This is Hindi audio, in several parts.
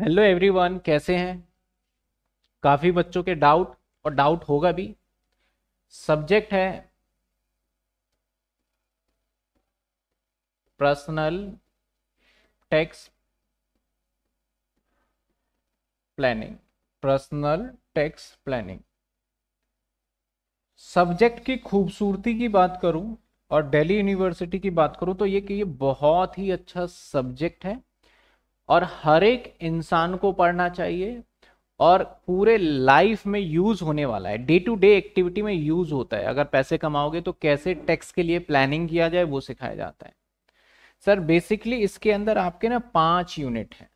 हेलो एवरीवन कैसे हैं काफ़ी बच्चों के डाउट और डाउट होगा भी सब्जेक्ट है personal tax planning personal tax planning subject की खूबसूरती की बात करूं और दिल्ली यूनिवर्सिटी की बात करूं तो ये कि ये बहुत ही अच्छा सब्जेक्ट है और हर एक इंसान को पढ़ना चाहिए और पूरे लाइफ में यूज होने वाला है डे टू डे एक्टिविटी में यूज होता है अगर पैसे कमाओगे तो कैसे टैक्स के लिए प्लानिंग किया जाए वो सिखाया जाता है सर बेसिकली इसके अंदर आपके ना पांच यूनिट हैं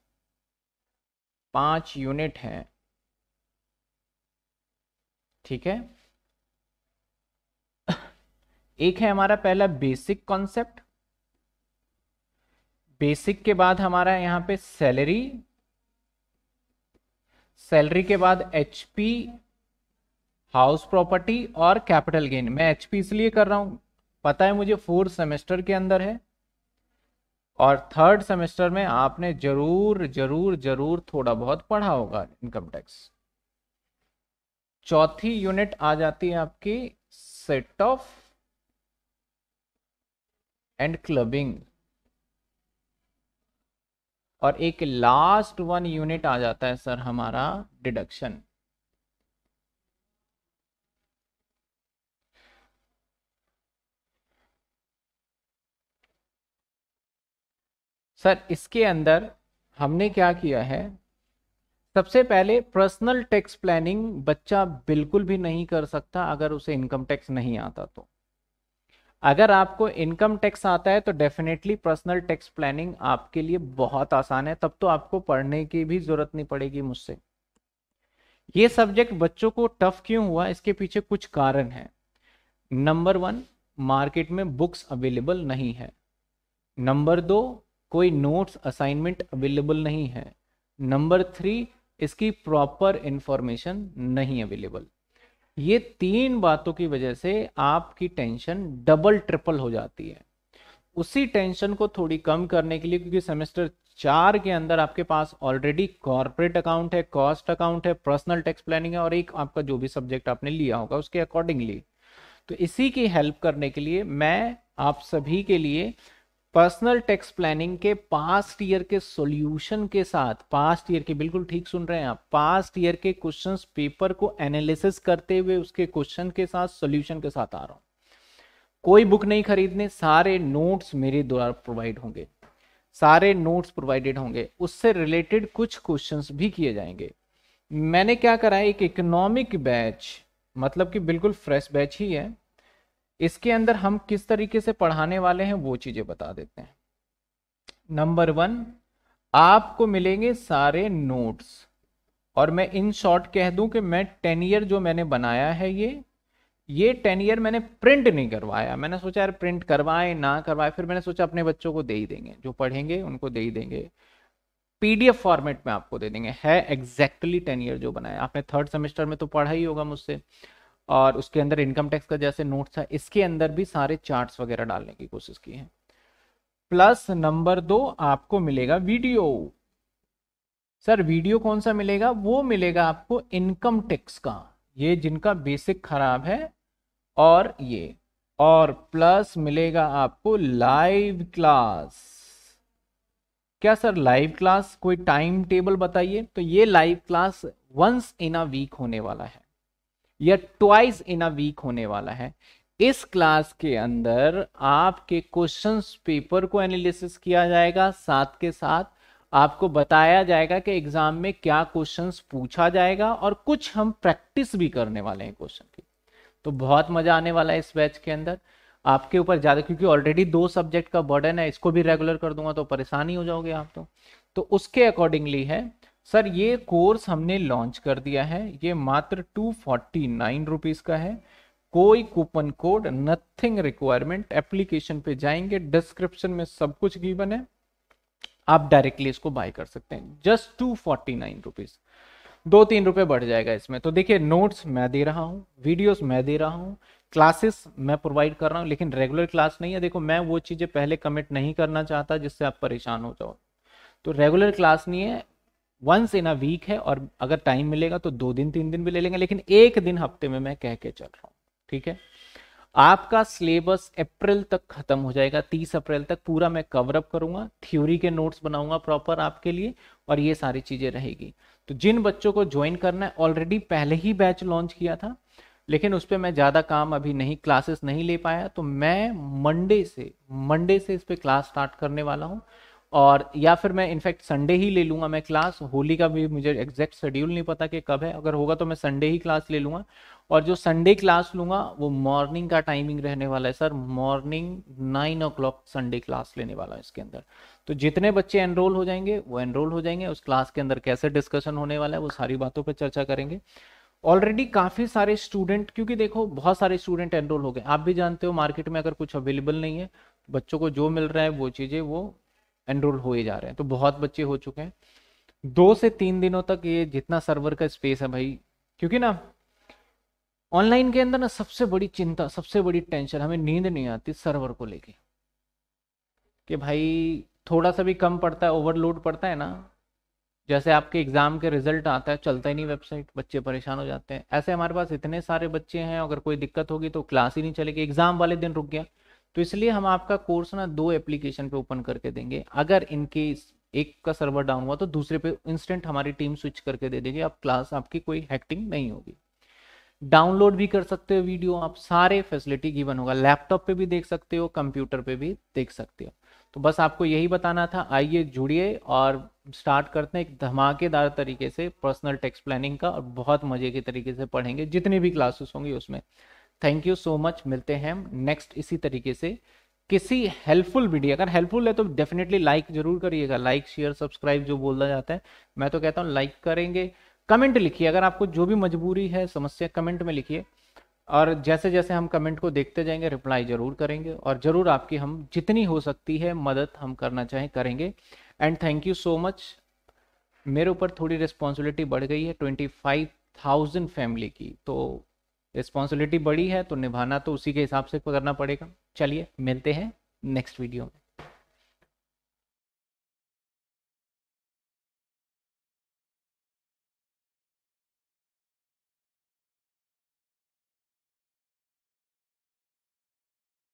पांच यूनिट हैं ठीक है एक है हमारा पहला बेसिक कॉन्सेप्ट बेसिक के बाद हमारा यहां पे सैलरी सैलरी के बाद एचपी हाउस प्रॉपर्टी और कैपिटल गेन मैं एचपी इसलिए कर रहा हूं पता है मुझे फोर्थ सेमेस्टर के अंदर है और थर्ड सेमेस्टर में आपने जरूर जरूर जरूर थोड़ा बहुत पढ़ा होगा इनकम टैक्स चौथी यूनिट आ जाती है आपकी सेट ऑफ एंड क्लबिंग और एक लास्ट वन यूनिट आ जाता है सर हमारा डिडक्शन सर इसके अंदर हमने क्या किया है सबसे पहले पर्सनल टैक्स प्लानिंग बच्चा बिल्कुल भी नहीं कर सकता अगर उसे इनकम टैक्स नहीं आता तो अगर आपको इनकम टैक्स आता है तो डेफिनेटली पर्सनल टैक्स प्लानिंग आपके लिए बहुत आसान है तब तो आपको पढ़ने की भी जरूरत नहीं पड़ेगी मुझसे ये सब्जेक्ट बच्चों को टफ क्यों हुआ इसके पीछे कुछ कारण है नंबर वन मार्केट में बुक्स अवेलेबल नहीं है नंबर दो कोई नोट्स असाइनमेंट अवेलेबल नहीं है नंबर थ्री इसकी प्रॉपर इंफॉर्मेशन नहीं अवेलेबल ये तीन बातों की वजह से आपकी टेंशन डबल ट्रिपल हो जाती है उसी टेंशन को थोड़ी कम करने के लिए क्योंकि सेमेस्टर चार के अंदर आपके पास ऑलरेडी कॉर्पोरेट अकाउंट है कॉस्ट अकाउंट है पर्सनल टैक्स प्लानिंग है और एक आपका जो भी सब्जेक्ट आपने लिया होगा उसके अकॉर्डिंगली तो इसी की हेल्प करने के लिए मैं आप सभी के लिए पर्सनल टैक्स प्लानिंग के पास्ट ईयर के सॉल्यूशन के साथ पास्ट ईयर के बिल्कुल ठीक सुन रहे हैं आप पास्ट ईयर के क्वेश्चंस पेपर को एनालिसिस करते हुए उसके क्वेश्चन के साथ सॉल्यूशन के साथ आ रहा हूं कोई बुक नहीं खरीदने सारे नोट्स मेरे द्वारा प्रोवाइड होंगे सारे नोट्स प्रोवाइडेड होंगे उससे रिलेटेड कुछ क्वेश्चंस भी किए जाएंगे मैंने क्या करा एक इकोनॉमिक बैच मतलब कि बिल्कुल फ्रेश बैच ही है इसके अंदर हम किस तरीके से पढ़ाने वाले हैं वो चीजें बता देते हैं नंबर वन आपको मिलेंगे सारे नोट्स और मैं इन शॉर्ट कह दूं कि मैं टेन ईयर जो मैंने बनाया है ये ये टेन ईयर मैंने प्रिंट नहीं करवाया मैंने सोचा यार प्रिंट करवाए ना करवाए फिर मैंने सोचा अपने बच्चों को दे ही देंगे जो पढ़ेंगे उनको दे ही देंगे पीडीएफ फॉर्मेट में आपको दे देंगे है एग्जैक्टली टेन ईयर जो बनाया आपने थर्ड सेमेस्टर में तो पढ़ा ही होगा मुझसे और उसके अंदर इनकम टैक्स का जैसे नोट था इसके अंदर भी सारे चार्ट्स वगैरह डालने की कोशिश की है प्लस नंबर दो आपको मिलेगा वीडियो सर वीडियो कौन सा मिलेगा वो मिलेगा आपको इनकम टैक्स का ये जिनका बेसिक खराब है और ये और प्लस मिलेगा आपको लाइव क्लास क्या सर लाइव क्लास कोई टाइम टेबल बताइए तो ये live class once in a week होने वाला है या ट्वाइस इन अ वीक होने वाला है इस क्लास के अंदर आपके क्वेश्चंस पेपर को एनालिसिस किया जाएगा साथ के साथ आपको बताया जाएगा कि एग्जाम में क्या क्वेश्चंस पूछा जाएगा और कुछ हम प्रैक्टिस भी करने वाले हैं क्वेश्चन की तो बहुत मजा आने वाला है इस बैच के अंदर आपके ऊपर ज़्यादा क्योंकि ऑलरेडी दो सब्जेक्ट का बर्डन है इसको भी रेगुलर कर दूंगा तो परेशानी हो जाओगे आप तो, तो उसके अकॉर्डिंगली है सर ये कोर्स हमने लॉन्च कर दिया है ये मात्र टू फोर्टी नाइन रुपीज़ का है कोई coupon code nothing requirement application पे जाएंगे डिस्क्रिप्शन में सब कुछ गिवन है आप डायरेक्टली इसको बाय कर सकते हैं just two forty nine rupees दो तीन रुपए बढ़ जाएगा इसमें तो देखिए नोट्स मैं दे रहा हूँ वीडियोस मैं दे रहा हूँ क्लासेस मैं प्रोवाइड कर रहा हूँ लेकिन रेगुलर क्लास नहीं है देखो मैं वो चीज़ें पहले कमिट नहीं करना चाहता जिससे आप परेशान हो जाओ तो रेगुलर क्लास नहीं है वंस इन अ वीक है और अगर टाइम मिलेगा तो दो दिन तीन दिन भी ले लेंगे लेकिन एक दिन हफ्ते में मैं कह के चल रहा हूँ ठीक है आपका सिलेबस अप्रैल तक खत्म हो जाएगा तीस अप्रैल तक पूरा मैं कवर अप करूंगा थ्योरी के नोट्स बनाऊंगा प्रॉपर आपके लिए और ये सारी चीजें रहेगी तो जिन बच्चों को ज्वाइन करना है ऑलरेडी पहले ही बैच लॉन्च किया था लेकिन उस पर मैं ज़्यादा काम अभी नहीं क्लासेस नहीं ले पाया तो मैं मंडे से मंडे से इस पर क्लास स्टार्ट करने वाला हूँ और या फिर मैं इनफैक्ट संडे ही ले लूंगा मैं क्लास होली का भी मुझे एग्जैक्ट शेड्यूल नहीं पता कि कब है अगर होगा तो मैं संडे ही क्लास ले लूंगा और जो संडे क्लास लूंगा वो मॉर्निंग का टाइमिंग रहने वाला है sir morning nine o'clock Sunday class लेने वाला है इसके अंदर तो जितने बच्चे एनरोल हो जाएंगे वो एनरोल हो जाएंगे उस क्लास के अंदर कैसे डिस्कशन होने वाला है वो सारी बातों पर चर्चा करेंगे ऑलरेडी काफ़ी सारे स्टूडेंट क्योंकि देखो बहुत सारे स्टूडेंट एनरोल हो गए आप भी जानते हो मार्केट में अगर कुछ अवेलेबल नहीं है बच्चों को जो मिल रहा है वो चीज़ें वो एनरोल हुए जा रहे हैं तो बहुत बच्चे हो चुके हैं दो से तीन दिनों तक ये जितना सर्वर का स्पेस है भाई क्योंकि ना ऑनलाइन के अंदर ना सबसे बड़ी चिंता सबसे बड़ी टेंशन हमें नींद नहीं आती सर्वर को लेके कि भाई थोड़ा सा भी कम पड़ता है ओवरलोड पड़ता है ना जैसे आपके एग्ज़ाम के रिजल्ट आता है चलता ही नहीं वेबसाइट बच्चे परेशान हो जाते हैं ऐसे हमारे पास इतने सारे बच्चे हैं अगर कोई दिक्कत होगी तो क्लास ही नहीं चलेगी एग्ज़ाम वाले दिन रुक गया तो इसलिए हम आपका कोर्स ना दो एप्लीकेशन पे ओपन करके देंगे अगर इनके एक का सर्वर डाउन हुआ तो दूसरे पे इंस्टेंट हमारी टीम स्विच करके दे देगी आप क्लास आपकी कोई हैक्टिंग नहीं होगी डाउनलोड भी कर सकते हो वीडियो आप सारे फैसिलिटी गिवन होगा लैपटॉप पे भी देख सकते हो कंप्यूटर पे भी देख सकते हो तो बस आपको यही बताना था आइए जुड़िए और स्टार्ट करते हैं एक धमाकेदार तरीके से पर्सनल टेक्स प्लानिंग का और बहुत मजे के तरीके से पढ़ेंगे जितनी भी क्लासेस होंगी उसमें थैंक यू सो मच मिलते हैं हम नेक्स्ट इसी तरीके से किसी हेल्पफुल वीडियो अगर हेल्पफुल है तो डेफिनेटली लाइक जरूर करिएगा लाइक शेयर सब्सक्राइब जो बोला जाता है मैं तो कहता हूँ लाइक करेंगे कमेंट लिखिए अगर आपको जो भी मजबूरी है समस्या कमेंट में लिखिए और जैसे जैसे हम कमेंट को देखते जाएंगे रिप्लाई जरूर करेंगे और जरूर आपकी हम जितनी हो सकती है मदद हम करना चाहें करेंगे and thank you so much मेरे ऊपर थोड़ी रिस्पॉन्सिबिलिटी बढ़ गई है ट्वेंटी फाइव थाउजेंड फैमिली की तो रिस्पॉन्सिबिलिटी बड़ी है तो निभाना तो उसी के हिसाब से करना पड़ेगा चलिए मिलते हैं नेक्स्ट वीडियो में